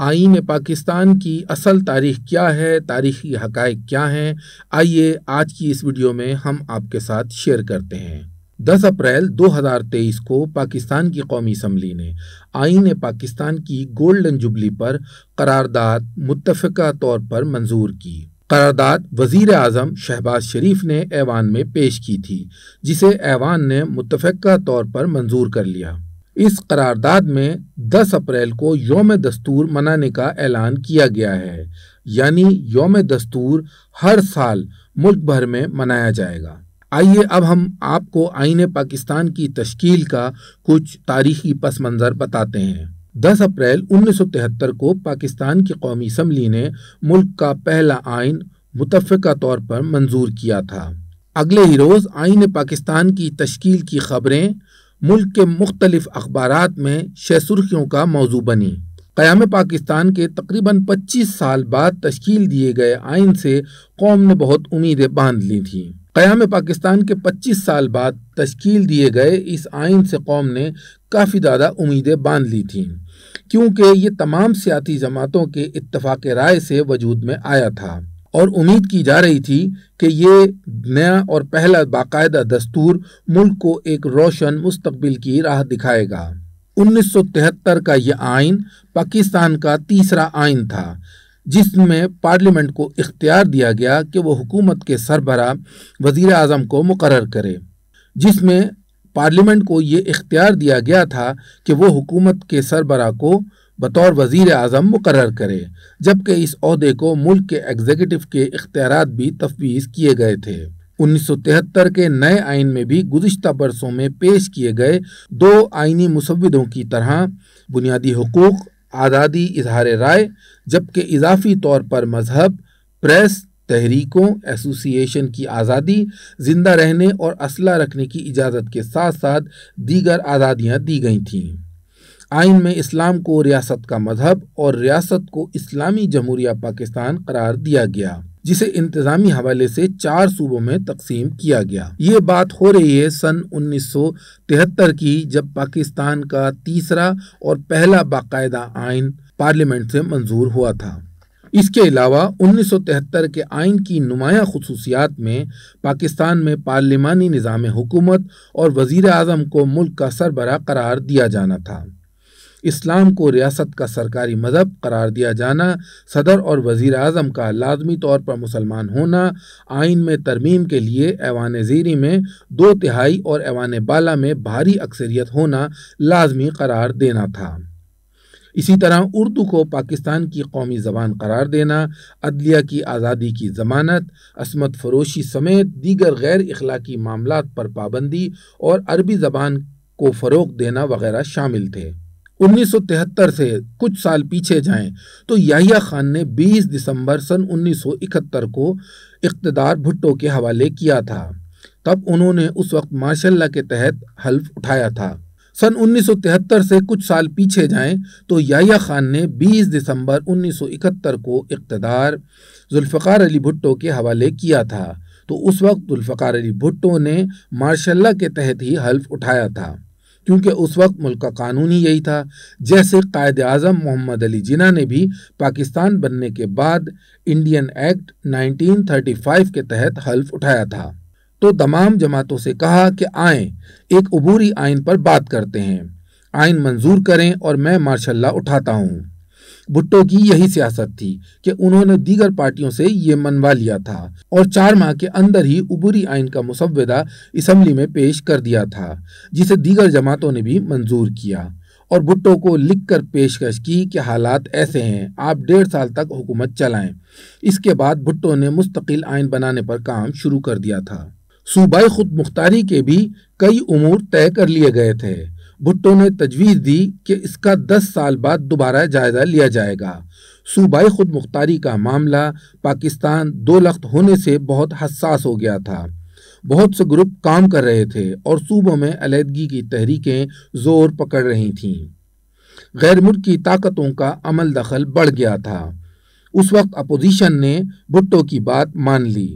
आइन पाकिस्तान की असल तारीख क्या है तारीखी हक़ क्या हैं आइए आज की इस वीडियो में हम आपके साथ शेयर करते हैं 10 अप्रैल 2023 को पाकिस्तान की कौमी असम्बली ने आइन पाकिस्तान की गोल्डन जुबली पर करारदाद मुतफ़ा तौर पर मंजूर की करारदाद वजीर अजम शहबाज शरीफ ने ऐवान में पेश की थी जिसे ऐवान ने मुतफ़ा तौर पर मंजूर कर लिया इस करारदाद में 10 अप्रैल को योम दस्तूर मनाने का ऐलान किया गया है यानी योम दस्तूर हर साल मुल्क भर में मनाया जाएगा आइए अब हम आपको आइन पाकिस्तान की तश्कील का कुछ तारीखी पस मंज़र बताते हैं 10 अप्रैल 1973 को पाकिस्तान की कौमी असम्बली ने मुल्क का पहला आइन मुतफ़ा तौर पर मंजूर किया था अगले ही रोज़ आइन पाकिस्तान की तश्कील की खबरें मुल्क के मुख्तलिफ अखबार में शह सुर्खियों का मौजू बनी क़याम पाकिस्तान के तकरीबन पच्चीस साल बाद तश्ल दिए गए आयन से कौम ने बहुत उम्मीदें बांध ली थी क़याम पाकिस्तान के पच्चीस साल बाद तश्कील दिए गए इस आइन से कौम ने काफ़ी ज़्यादा उम्मीदें बांध ली थी क्योंकि ये तमाम सियासी जमातों के इतफाक़ राय से वजूद में आया था और उम्मीद की जा रही थी कि ये नया और पहला बाकायदा दस्तूर मुल्क को एक रोशन मुस्तबिल की राह दिखाएगा 1973 का यह आइन पाकिस्तान का तीसरा आइन था जिसमें पार्लियामेंट को इख्तियार दिया गया कि वह हुकूमत के सरबरा वजीर अजम को मुकर करे जिसमें पार्लियामेंट को ये इख्तियार दिया गया था कि वह हुकूमत के सरबरा को बतौर वजीर अजम मुकर करे जबकि इस अहदे को मुल्क के एग्जीक्यूटिव के इख्तियार भी तफवीज़ किए गए थे उन्नीस सौ तिहत्तर के नए आइन में भी गुजशत बरसों में पेश किए गए दो आइनी मुसविदों की तरह बुनियादी हकूक़ आज़ादी इजहार राय जबकि इजाफी तौर पर मजहब प्रेस तहरीकों एसोसिएशन की आज़ादी जिंदा रहने और असला रखने की इजाज़त के साथ साथ दीगर आज़ादियाँ दी गई थीं आइन में इस्लाम को रियासत का मजहब और रियासत को इस्लामी जमहूरिया पाकिस्तान करार दिया गया जिसे इंतजामी हवाले से चार सूबों में तकसीम किया गया ये बात हो रही है सन 1973 की जब पाकिस्तान का तीसरा और पहला बाकायदा आइन पार्लियामेंट से मंजूर हुआ था इसके अलावा 1973 के आइन की नुमाया खसूसियात में पाकिस्तान में पार्लिमानी निज़ाम हुकूमत और वज़ी अजम को मुल्क का सरबरा करार दिया जाना था इस्लाम को रियासत का सरकारी मज़हब करार दिया जाना सदर और वज़ी अजम का लाजमी तौर पर मुसलमान होना आइन में तरमीम के लिए ऐवान ज़ीरी में दो तिहाई और ऐवान बाला में भारी अक्सरियत होना लाजमी करार देना था इसी तरह उर्दू को पाकिस्तान की कौमी ज़बान करार देना अदलिया की आज़ादी की ज़मानत असमत फरोशी समेत दीगर गैर अखलाकी मामला पर पाबंदी और अरबी ज़बान को फ़रोग देना वगैरह शामिल थे 1973 से कुछ साल पीछे जाएं तो याहिया खान ने 20 दिसंबर सन 1971 को इकतदार भुट्टो के हवाले किया था तब उन्होंने उस वक्त मार्शल के तहत हल्फ उठाया था सन 1973 से कुछ साल पीछे जाएं तो याहिया खान ने 20 दिसंबर 1971 को इकतदार जुल्फ़ार अली भुट्टो के हवाले किया था तो उस वक्त जुल्फ़ार अली भुट्टो ने मार्शल के तहत ही हल्फ उठाया था क्योंकि उस वक्त मुल्क का कानून ही यही था जैसे कायद अजम मोहम्मद अली जिना ने भी पाकिस्तान बनने के बाद इंडियन एक्ट 1935 के तहत हल्फ उठाया था तो तमाम जमातों से कहा कि आए एक अबूरी आइन पर बात करते हैं आइन मंजूर करें और मैं मार्शाला उठाता हूँ भुट्टो की यही सियासत थी कि उन्होंने दीगर पार्टियों से ये मनवा लिया था और चार माह के अंदर ही उबरी आइन का मुसवदा इसम्बली में पेश कर दिया था जिसे दीगर जमातों ने भी मंजूर किया और भुट्टो को लिख कर पेशकश की कि हालात ऐसे हैं आप डेढ़ साल तक हुकूमत चलाएं इसके बाद भुट्टो ने मुस्तकिल आइन बनाने पर काम शुरू कर दिया था सूबाई खुद मुख्तारी के भी कई उमूर तय कर लिए गए थे भुट्टो ने तजवीज़ दी कि इसका दस साल बाद दोबारा जायज़ा लिया जाएगा सूबाई खुद मुख्तारी का मामला पाकिस्तान दो लख्त होने से बहुत हसास हो गया था बहुत से ग्रुप काम कर रहे थे और सूबों में अलीहदगी की तहरीकें जोर पकड़ रही थीं गैर मुल्की ताकतों का अमल दखल बढ़ गया था उस वक्त अपोजिशन ने भुट्टो की बात मान ली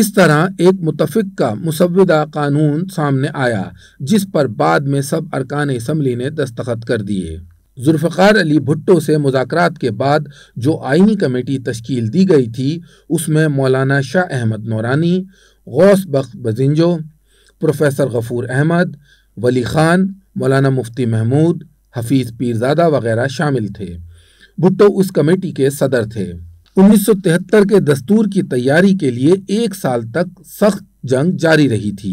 इस तरह एक मुतफिक का मुसवदा कानून सामने आया जिस पर बाद में सब अरकान इसम्बली ने दस्तखत कर दिए जुल्फ़ार अली भुट्टो से मुजात के बाद जो आइनी कमेटी तश्कील दी गई थी उसमें मौलाना शाह अहमद नौरानी गौस बख्त बजिंजो प्रोफेसर गफूर अहमद वली खान मौलाना मुफ्ती महमूद हफीज़ पीरजादा वगैरह शामिल थे भुट्टो उस कमेटी के सदर थे 1973 के दस्तूर की तैयारी के लिए एक साल तक सख्त जंग जारी रही थी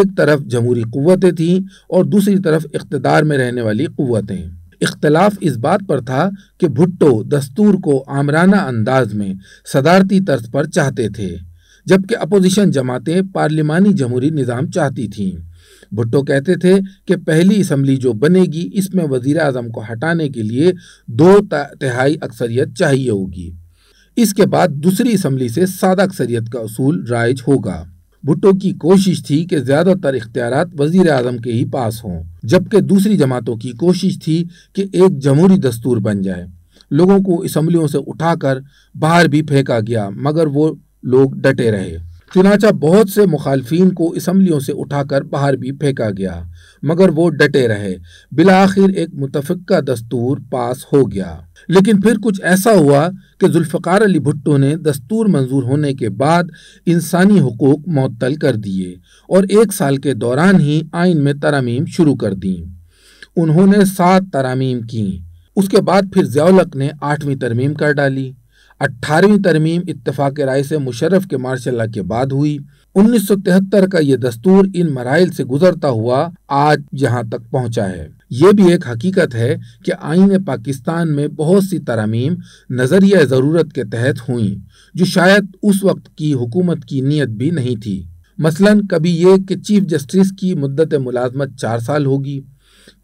एक तरफ जमहूरी कुतें थीं और दूसरी तरफ इकतदार में रहने वाली कुतें इख्तलाफ इस बात पर था कि भुट्टो दस्तूर को आमराना अंदाज में सदारती तर्ज पर चाहते थे जबकि अपोजिशन जमातें पार्लिमानी जमहूरी निज़ाम चाहती थीं भुट्टो कहते थे कि पहली इसम्बली जो बनेगी इसमें वज़ी अजम को हटाने के लिए दो तिहाई अक्सरियत चाहिए होगी इसके बाद दूसरी असम्बली से सादा अक्सरियत का असूल राइज होगा भुट्टो की कोशिश थी कि ज्यादातर इख्तियार वजीर अजम के ही पास हों जबकि दूसरी जमातों की कोशिश थी कि एक जमहूरी दस्तूर बन जाए लोगों को इसम्बलियों से उठाकर बाहर भी फेंका गया मगर वो लोग डटे रहे चुनाचा बहुत से मुखालफन को इसम्बलियों से उठाकर बाहर भी फेंका गया मगर वो डटे रहे बिलाखिर एक मुतफ़ा दस्तूर पास हो गया लेकिन फिर कुछ ऐसा हुआ कि जुल्फ़ार अली भुट्टो ने दस्तूर मंजूर होने के बाद इंसानी हकूक़ मअतल कर दिए और एक साल के दौरान ही आइन में तरामीम शुरू कर दी उन्होंने सात तरामीम की उसके बाद फिर जयालक ने आठवीं तरमीम कर डाली अट्ठारहवीं तरमीम इतफाक़ राय से मुशर्रफ के मार्शल के बाद हुई 1973 का ये दस्तूर इन मराइल से गुजरता हुआ आज यहाँ तक पहुँचा है ये भी एक हकीकत है कि आइन पाकिस्तान में बहुत सी तरमीम नज़रिया ज़रूरत के तहत हुई जो शायद उस वक्त की हुकूमत की नीयत भी नहीं थी मसलन कभी ये कि चीफ जस्टिस की मुद्दत मुलाजमत चार साल होगी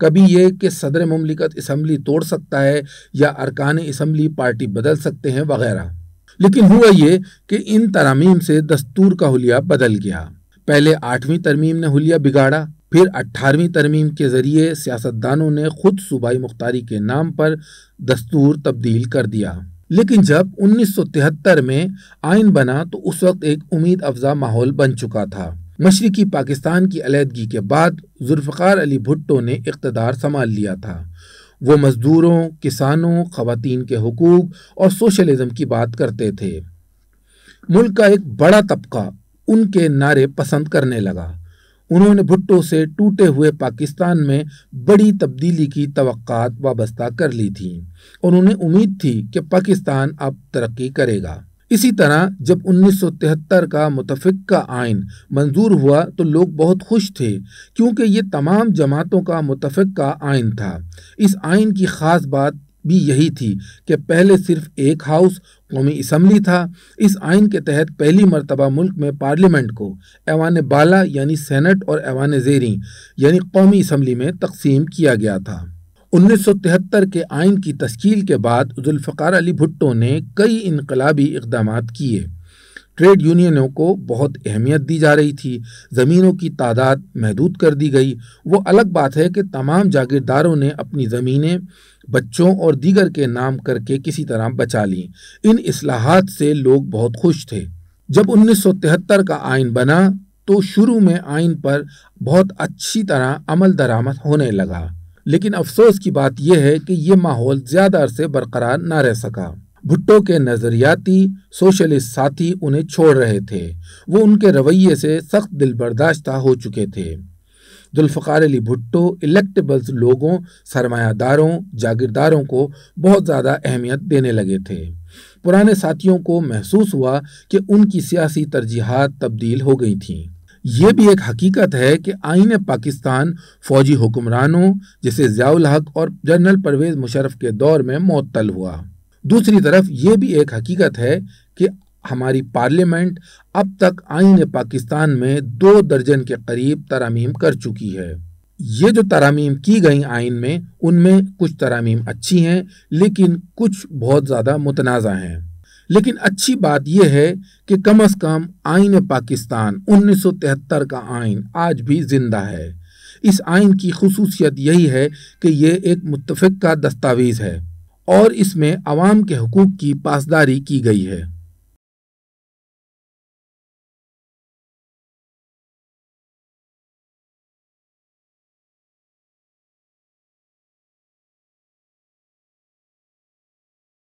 कभी ये कि सदर ममलिकत इसम्बली तोड़ सकता है या अरकान इसम्बली पार्टी बदल सकते हैं वगैरह लेकिन हुआ ये कि इन तरामीम से दस्तूर का हुलिया बदल गया पहले आठवीं तरमीम ने हुलिया बिगाड़ा फिर अट्ठारहवीं तरमीम के ज़रिए सियासतदानों ने खुद सूबाई मुख्तारी के नाम पर दस्तूर तब्दील कर दिया लेकिन जब 1973 में आइन बना तो उस वक्त एक उम्मीद अफजा माहौल बन चुका था मशरकी पाकिस्तान की अलीहदगी के बाद जुल्फ़ार अली भुट्टो ने इकतदार संभाल लिया था वो मज़दूरों किसानों ख़वान के हकूक़ और सोशलिज़म की बात करते थे मुल्क का एक बड़ा तबका उनके नारे पसंद करने लगा उन्होंने भुट्टो से टूटे हुए पाकिस्तान में बड़ी तब्दीली की तो वाबस्ता कर ली थी और उन्हें उम्मीद थी कि पाकिस्तान अब तरक्की करेगा इसी तरह जब 1973 का का आयन मंजूर हुआ तो लोग बहुत खुश थे क्योंकि ये तमाम जमातों का का आयन था इस आयन की ख़ास बात भी यही थी कि पहले सिर्फ एक हाउस कौमी इसम्बली था इस आयन के तहत पहली मरतबा मुल्क में पार्लियामेंट को ऐवान बाला यानी सेनेट और ऐवान जेरी यानी कौमी इसम्बली में तकसीम किया गया था 1973 के आइन की तश्ील के बाद जुल्फ़ार अली भुट्टो ने कई इनकलाबी इकदाम किए ट्रेड यूनियनों को बहुत अहमियत दी जा रही थी ज़मीनों की तादाद महदूद कर दी गई वो अलग बात है कि तमाम जागीरदारों ने अपनी ज़मीनें बच्चों और दीगर के नाम करके किसी तरह बचा लीं इन असलाहत से लोग बहुत खुश थे जब 1973 का आइन बना तो शुरू में आइन पर बहुत अच्छी तरह अमल दरामद होने लगा लेकिन अफसोस की बात यह है कि ये माहौल ज़्यादा अरसे बरकरार ना रह सका भुट्टो के नज़रियाती सोशलिस्ट साथी उन्हें छोड़ रहे थे वो उनके रवैये से सख्त दिल बर्दाश्ता हो चुके थे जुल्फ़ार अली भुट्टो इलेक्टेबल्स लोगों सरमायादारों जागीरदारों को बहुत ज़्यादा अहमियत देने लगे थे पुराने साथियों को महसूस हुआ कि उनकी सियासी तरजीहत तब्दील हो गई थीं ये भी एक हकीकत है कि आइन पाकिस्तान फौजी हुक्मरानों जैसे जियाउल हक और जनरल परवेज मुशरफ के दौर में मअतल हुआ दूसरी तरफ ये भी एक हकीकत है कि हमारी पार्लियामेंट अब तक आइन पाकिस्तान में दो दर्जन के करीब तरामीम कर चुकी है ये जो तरामीम की गई आइन में उनमें कुछ तरामीम अच्छी हैं लेकिन कुछ बहुत ज़्यादा मुतनाज़ा हैं लेकिन अच्छी बात यह है कि कम अज कम आइन पाकिस्तान 1973 का आइन आज भी जिंदा है इस आइन की खसूसियत यही है कि यह एक मुतफ़ का दस्तावेज़ है और इसमें आवाम के हकूक़ की पासदारी की गई है